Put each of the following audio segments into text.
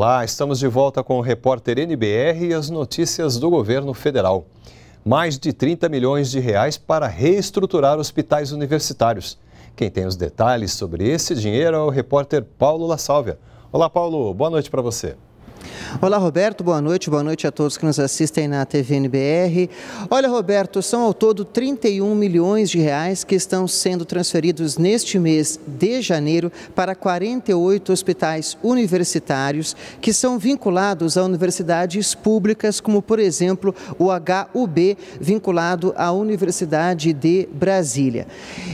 Olá, estamos de volta com o repórter NBR e as notícias do governo federal. Mais de 30 milhões de reais para reestruturar hospitais universitários. Quem tem os detalhes sobre esse dinheiro é o repórter Paulo La Sálvia. Olá, Paulo, boa noite para você. Olá, Roberto. Boa noite. Boa noite a todos que nos assistem na TV NBR. Olha, Roberto, são ao todo 31 milhões de reais que estão sendo transferidos neste mês de janeiro para 48 hospitais universitários que são vinculados a universidades públicas, como, por exemplo, o HUB, vinculado à Universidade de Brasília.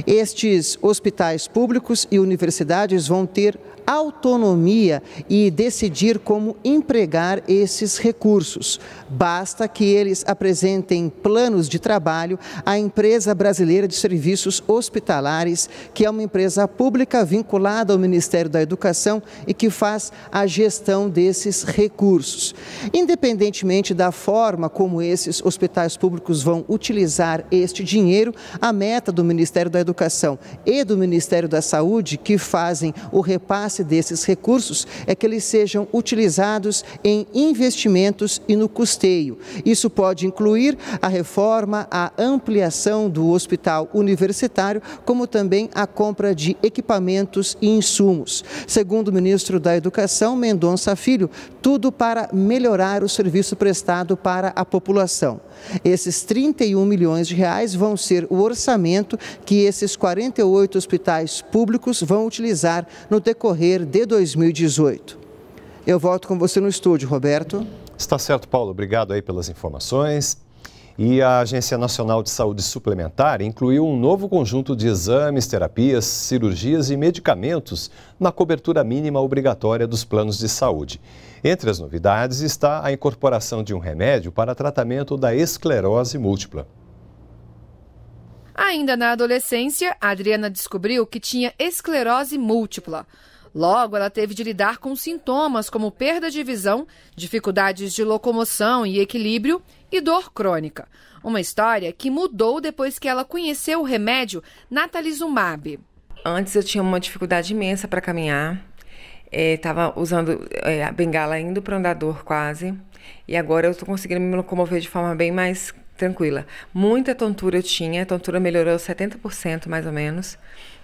Estes hospitais públicos e universidades vão ter autonomia e decidir como empregar esses recursos. Basta que eles apresentem planos de trabalho à Empresa Brasileira de Serviços Hospitalares, que é uma empresa pública vinculada ao Ministério da Educação e que faz a gestão desses recursos. Independentemente da forma como esses hospitais públicos vão utilizar este dinheiro, a meta do Ministério da Educação e do Ministério da Saúde, que fazem o repasse face desses recursos é que eles sejam utilizados em investimentos e no custeio. Isso pode incluir a reforma, a ampliação do hospital universitário, como também a compra de equipamentos e insumos. Segundo o ministro da Educação, Mendonça Filho, tudo para melhorar o serviço prestado para a população. Esses 31 milhões de reais vão ser o orçamento que esses 48 hospitais públicos vão utilizar no decorrer decorrer de 2018. Eu volto com você no estúdio, Roberto. Está certo, Paulo. Obrigado aí pelas informações. E a Agência Nacional de Saúde Suplementar incluiu um novo conjunto de exames, terapias, cirurgias e medicamentos na cobertura mínima obrigatória dos planos de saúde. Entre as novidades está a incorporação de um remédio para tratamento da esclerose múltipla. Ainda na adolescência, Adriana descobriu que tinha esclerose múltipla. Logo, ela teve de lidar com sintomas como perda de visão, dificuldades de locomoção e equilíbrio e dor crônica. Uma história que mudou depois que ela conheceu o remédio natalizumab. Antes eu tinha uma dificuldade imensa para caminhar. Estava é, usando é, a bengala indo para o andador quase. E agora eu estou conseguindo me locomover de forma bem mais tranquila. Muita tontura eu tinha, a tontura melhorou 70% mais ou menos.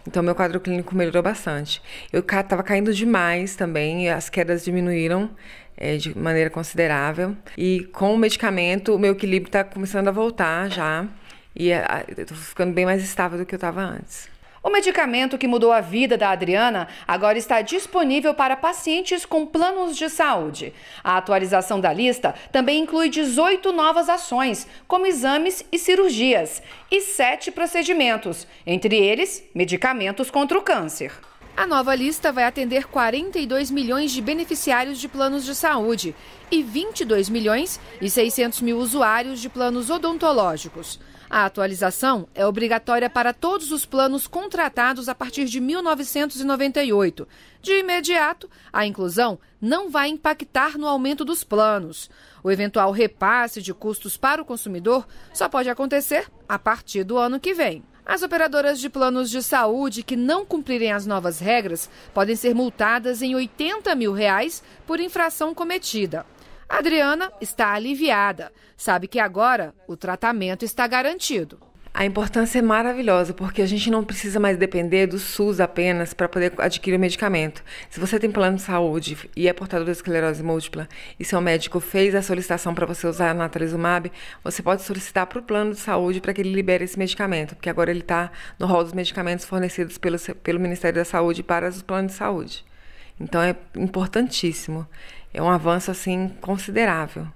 Então, meu quadro clínico melhorou bastante. Eu tava caindo demais também, as quedas diminuíram é, de maneira considerável. E com o medicamento, o meu equilíbrio está começando a voltar já. E a, eu tô ficando bem mais estável do que eu estava antes. O medicamento que mudou a vida da Adriana agora está disponível para pacientes com planos de saúde. A atualização da lista também inclui 18 novas ações, como exames e cirurgias, e 7 procedimentos, entre eles medicamentos contra o câncer. A nova lista vai atender 42 milhões de beneficiários de planos de saúde e 22 milhões e 600 mil usuários de planos odontológicos. A atualização é obrigatória para todos os planos contratados a partir de 1998. De imediato, a inclusão não vai impactar no aumento dos planos. O eventual repasse de custos para o consumidor só pode acontecer a partir do ano que vem. As operadoras de planos de saúde que não cumprirem as novas regras podem ser multadas em 80 mil reais por infração cometida. Adriana está aliviada. Sabe que agora o tratamento está garantido. A importância é maravilhosa, porque a gente não precisa mais depender do SUS apenas para poder adquirir o medicamento. Se você tem plano de saúde e é portador de esclerose múltipla e seu médico fez a solicitação para você usar a natalizumab, você pode solicitar para o plano de saúde para que ele libere esse medicamento, porque agora ele está no rol dos medicamentos fornecidos pelo, pelo Ministério da Saúde para os planos de saúde. Então é importantíssimo. É um avanço assim considerável.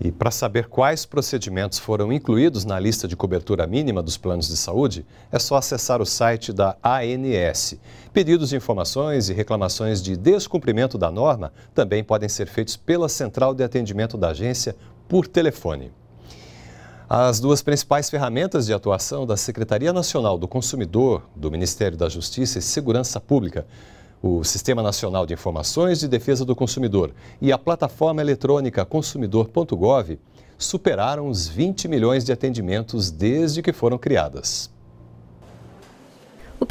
E para saber quais procedimentos foram incluídos na lista de cobertura mínima dos planos de saúde, é só acessar o site da ANS. Pedidos de informações e reclamações de descumprimento da norma também podem ser feitos pela central de atendimento da agência por telefone. As duas principais ferramentas de atuação da Secretaria Nacional do Consumidor, do Ministério da Justiça e Segurança Pública o Sistema Nacional de Informações de Defesa do Consumidor e a plataforma eletrônica consumidor.gov superaram os 20 milhões de atendimentos desde que foram criadas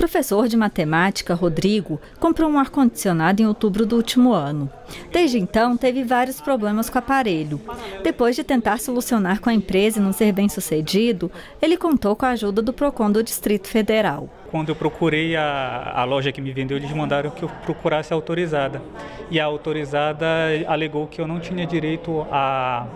professor de matemática Rodrigo comprou um ar-condicionado em outubro do último ano. Desde então, teve vários problemas com o aparelho. Depois de tentar solucionar com a empresa e não ser bem sucedido, ele contou com a ajuda do PROCON do Distrito Federal. Quando eu procurei a, a loja que me vendeu, eles mandaram que eu procurasse a autorizada. E a autorizada alegou que eu não tinha direito a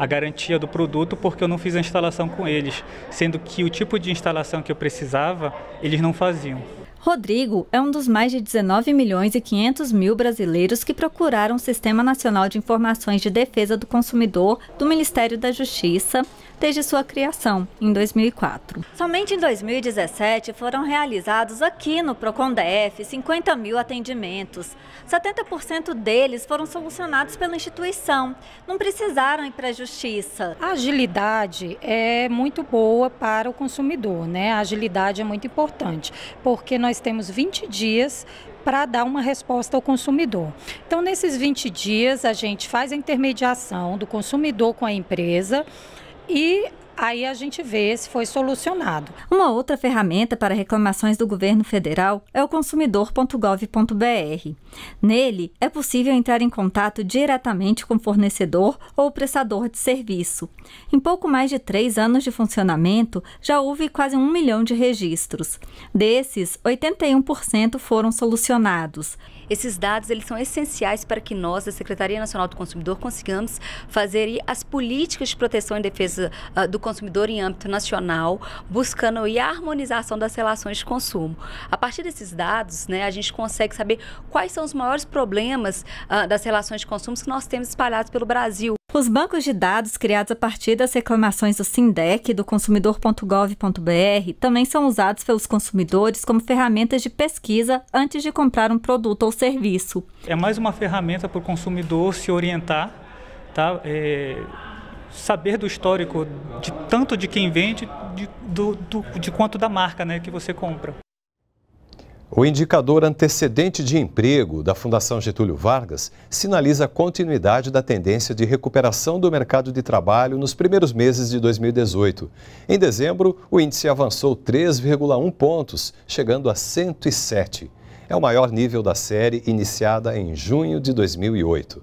a garantia do produto porque eu não fiz a instalação com eles, sendo que o tipo de instalação que eu precisava, eles não faziam. Rodrigo é um dos mais de 19 milhões e 500 mil brasileiros que procuraram o Sistema Nacional de Informações de Defesa do Consumidor do Ministério da Justiça desde sua criação, em 2004. Somente em 2017 foram realizados aqui no Procon-DF 50 mil atendimentos. 70% deles foram solucionados pela instituição, não precisaram ir para a justiça. A agilidade é muito boa para o consumidor, né? A agilidade é muito importante, porque nós temos 20 dias para dar uma resposta ao consumidor. Então, nesses 20 dias, a gente faz a intermediação do consumidor com a empresa, e aí a gente vê se foi solucionado. Uma outra ferramenta para reclamações do governo federal é o consumidor.gov.br. Nele é possível entrar em contato diretamente com o fornecedor ou prestador de serviço. Em pouco mais de três anos de funcionamento, já houve quase um milhão de registros. Desses, 81% foram solucionados. Esses dados eles são essenciais para que nós, da Secretaria Nacional do Consumidor, consigamos fazer as políticas de proteção e defesa ah, do consumidor consumidor em âmbito nacional, buscando a harmonização das relações de consumo. A partir desses dados, né, a gente consegue saber quais são os maiores problemas uh, das relações de consumo que nós temos espalhados pelo Brasil. Os bancos de dados criados a partir das reclamações do SINDEC e do consumidor.gov.br também são usados pelos consumidores como ferramentas de pesquisa antes de comprar um produto ou serviço. É mais uma ferramenta para o consumidor se orientar, tá? É saber do histórico de tanto de quem vende, de, do, do, de quanto da marca né, que você compra. O indicador antecedente de emprego da Fundação Getúlio Vargas sinaliza a continuidade da tendência de recuperação do mercado de trabalho nos primeiros meses de 2018. Em dezembro, o índice avançou 3,1 pontos, chegando a 107. É o maior nível da série iniciada em junho de 2008.